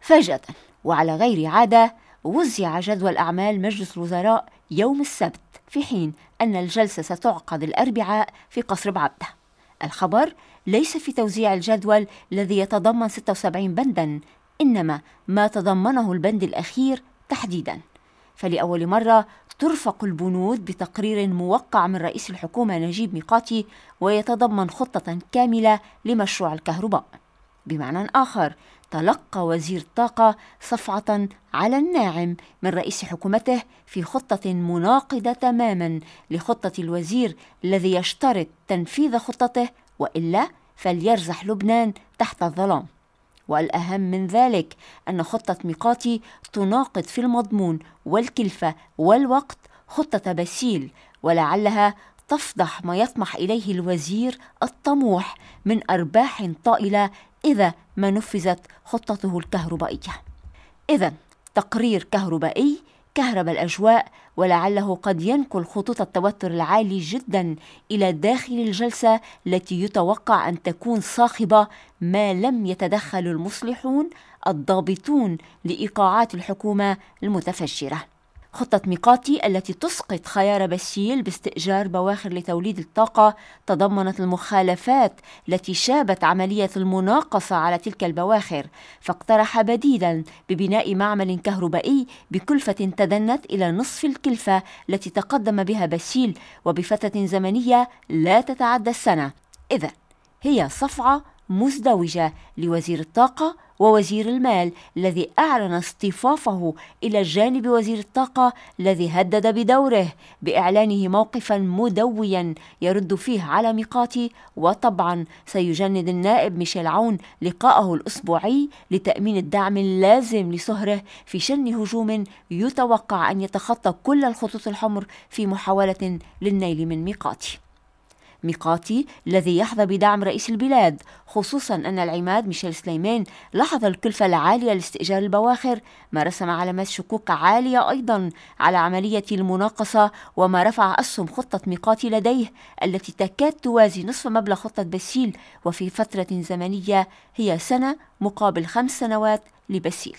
فجأة وعلى غير عادة وزع جدول أعمال مجلس الوزراء يوم السبت في حين أن الجلسة ستعقد الأربعاء في قصر بعبدة الخبر ليس في توزيع الجدول الذي يتضمن 76 بندا إنما ما تضمنه البند الأخير تحديدا فلأول مرة ترفق البنود بتقرير موقع من رئيس الحكومة نجيب ميقاتي ويتضمن خطة كاملة لمشروع الكهرباء بمعنى آخر تلقى وزير الطاقة صفعة على الناعم من رئيس حكومته في خطة مناقضة تماما لخطة الوزير الذي يشترط تنفيذ خطته وإلا فليرزح لبنان تحت الظلام والأهم من ذلك أن خطة ميقاتي تناقض في المضمون والكلفة والوقت خطة بسيل ولعلها تفضح ما يطمح إليه الوزير الطموح من أرباح طائلة إذا ما نفذت خطته الكهربائية إذا تقرير كهربائي كهرب الأجواء ولعله قد ينقل خطوط التوتر العالي جدا إلى داخل الجلسة التي يتوقع أن تكون صاخبة ما لم يتدخل المصلحون الضابطون لإيقاعات الحكومة المتفجرة خطة ميقاتي التي تسقط خيار بشيل باستئجار بواخر لتوليد الطاقة تضمنت المخالفات التي شابت عملية المناقصة على تلك البواخر فاقترح بديلا ببناء معمل كهربائي بكلفة تدنت إلى نصف الكلفة التي تقدم بها بشيل وبفترة زمنية لا تتعدى السنة إذا هي صفعة مزدوجة لوزير الطاقة ووزير المال الذي أعلن اصطفافه إلى جانب وزير الطاقة الذي هدد بدوره بإعلانه موقفا مدويا يرد فيه على ميقاتي وطبعا سيجند النائب ميشيل عون لقاءه الأسبوعي لتأمين الدعم اللازم لصهره في شن هجوم يتوقع أن يتخطى كل الخطوط الحمر في محاولة للنيل من ميقاتي ميقاتي الذي يحظى بدعم رئيس البلاد خصوصا أن العماد ميشيل سليمان لاحظ الكلفة العالية لاستئجار البواخر ما رسم علامات شكوك عالية أيضا على عملية المناقصة وما رفع أسهم خطة ميقاتي لديه التي تكاد توازي نصف مبلغ خطة بسيل وفي فترة زمنية هي سنة مقابل خمس سنوات لبسيل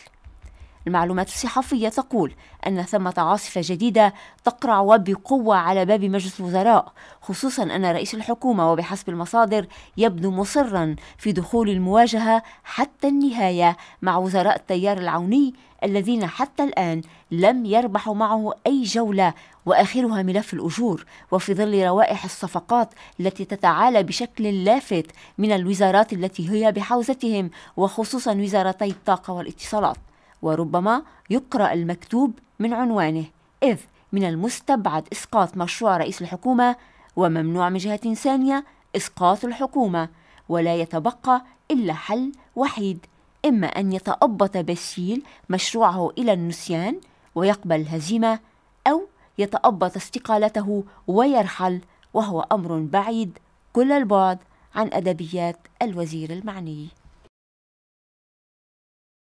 المعلومات الصحفية تقول أن ثمة عاصفة جديدة تقرع بقوة على باب مجلس الوزراء خصوصا أن رئيس الحكومة وبحسب المصادر يبدو مصرا في دخول المواجهة حتى النهاية مع وزراء التيار العوني الذين حتى الآن لم يربحوا معه أي جولة واخرها ملف الاجور وفي ظل روائح الصفقات التي تتعالى بشكل لافت من الوزارات التي هي بحوزتهم وخصوصا وزارتي الطاقه والاتصالات وربما يقرأ المكتوب من عنوانه إذ من المستبعد إسقاط مشروع رئيس الحكومة وممنوع من جهة ثانية إسقاط الحكومة ولا يتبقى إلا حل وحيد إما أن يتأبط باسيل مشروعه إلى النسيان ويقبل الهزيمة أو يتأبط استقالته ويرحل وهو أمر بعيد كل البعد عن أدبيات الوزير المعني